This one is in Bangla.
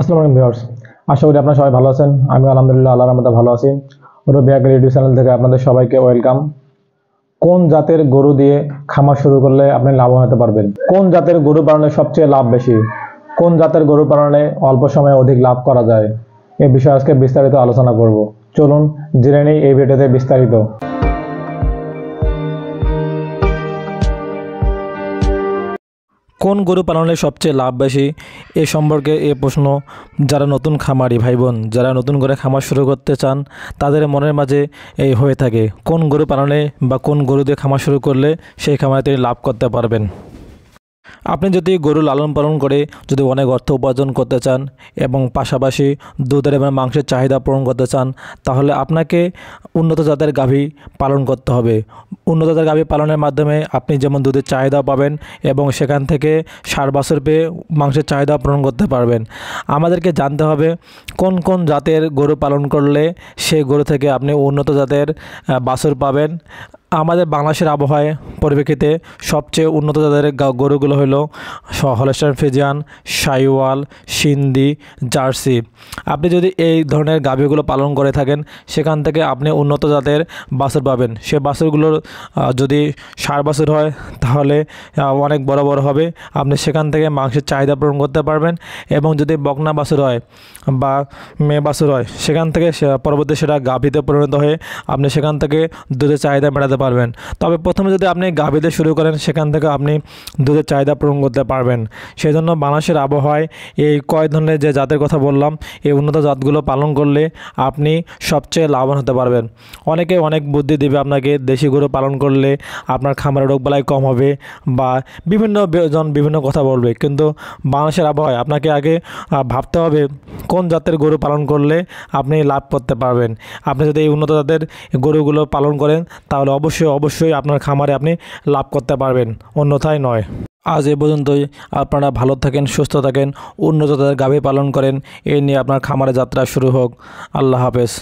আসসালামু আলাইকুম ভিউয়ার্স আশা করি আপনারা সবাই ভালো আছেন আমি আলহামদুলিল্লাহ আল্লাহর রহমতে ভালো আছি রবি আগে ইউটিউব চ্যানেল থেকে আপনাদের সবাইকে ওয়েলকাম কোন জাতের গরু দিয়ে খামার শুরু করলে আপনি লাভ হতে পারবেন কোন জাতের গরু পালনে সবচেয়ে লাভ বেশি কোন জাতের গরু পালনে অল্প সময়ে অধিক লাভ করা যায় এ বিষয়ে আজকে বিস্তারিত আলোচনা করব চলুন জেনে নেই এই ভিডিওতে বিস্তারিত কোন গরু পালনে সবচেয়ে লাভ বেশি এ সম্পর্কে এ প্রশ্ন যারা নতুন খামারি ভাই বোন যারা নতুন করে খামার শুরু করতে চান তাদের মনের মাঝে এই হয়ে থাকে কোন গরু পালনে বা কোন গরু দিয়ে খামার শুরু করলে সেই খামারে তিনি লাভ করতে পারবেন আপনি যদি গরু লালন পালন করে যদি অনেক অর্থ উপার্জন করতে চান এবং পাশাপাশি দুধের এবং মাংসের চাহিদা পূরণ করতে চান তাহলে আপনাকে উন্নত জাতের গাভী পালন করতে হবে উন্নত জাতের গাভী পালনের মাধ্যমে আপনি যেমন দুধের চাহিদা পাবেন এবং সেখান থেকে ষাট বছর পেয়ে মাংসের চাহিদা পূরণ করতে পারবেন আমাদেরকে জানতে হবে কোন কোন জাতের গরু পালন করলে সেই গরু থেকে আপনি উন্নত জাতের বাছুর পাবেন আমাদের বাংলাদেশের আবহাওয়ায় পরিপ্রেক্ষিতে সবচেয়ে উন্নত জাতের গরুগুলো হলো Holstein Friesian Sahiwal Sindhi Jersey আপনি যদি এই ধরনের গাভীগুলো পালন করে থাকেন সেখান থেকে আপনি উন্নত জাতের বাছুর পাবেন সে বাছুরগুলোর যদি সার বাছুর হয় তাহলে অনেক বড় বড় হবে আপনি সেখান থেকে মাংসের চাহিদা পূরণ করতে পারবেন এবং যদি বকনা বাছুর হয় বা মেয়ে বাছুর হয় সেখান থেকে পরবর্তী সেটা গাভীতে পরিণত হয়ে আপনি সেখান থেকে দুধের চাহিদা মেটাতে পারবেন তবে প্রথমে যদি আপনি গাভীতে শুরু করেন সেখান থেকে আপনি দুধের চাহিদা পূরণ করতে পারবেন সেই জন্য বাংলাদেশের আবহাওয়ায় এই কয় ধরনের যে জাতের কথা বললাম এই উন্নত জাতগুলো পালন করলে আপনি সবচেয়ে লাভবান হতে পারবেন অনেকে অনেক বুদ্ধি দেবে আপনাকে দেশি গরু পালন করলে আপনার খামারে রোগবালাই কম হবে বা বিভিন্ন জন বিভিন্ন কথা বলবে কিন্তু বাংলাদেশের আবহাওয়ায় আপনাকে আগে ভাবতে হবে কোন জাতের গরু পালন করলে আপনি লাভ করতে পারবেন আপনি যদি এই উন্নত জাতের গরুগুলো পালন করেন তাহলে অবশ্যই অবশ্যই আপনার খামারে আপনি লাভ করতে পারবেন অন্যথায় নয় আজ এ পর্যন্তই আপনারা ভালো থাকেন সুস্থ থাকেন উন্নত গাভী পালন করেন এই নিয়ে আপনার খামারে যাত্রা শুরু হোক আল্লাহ হাফেজ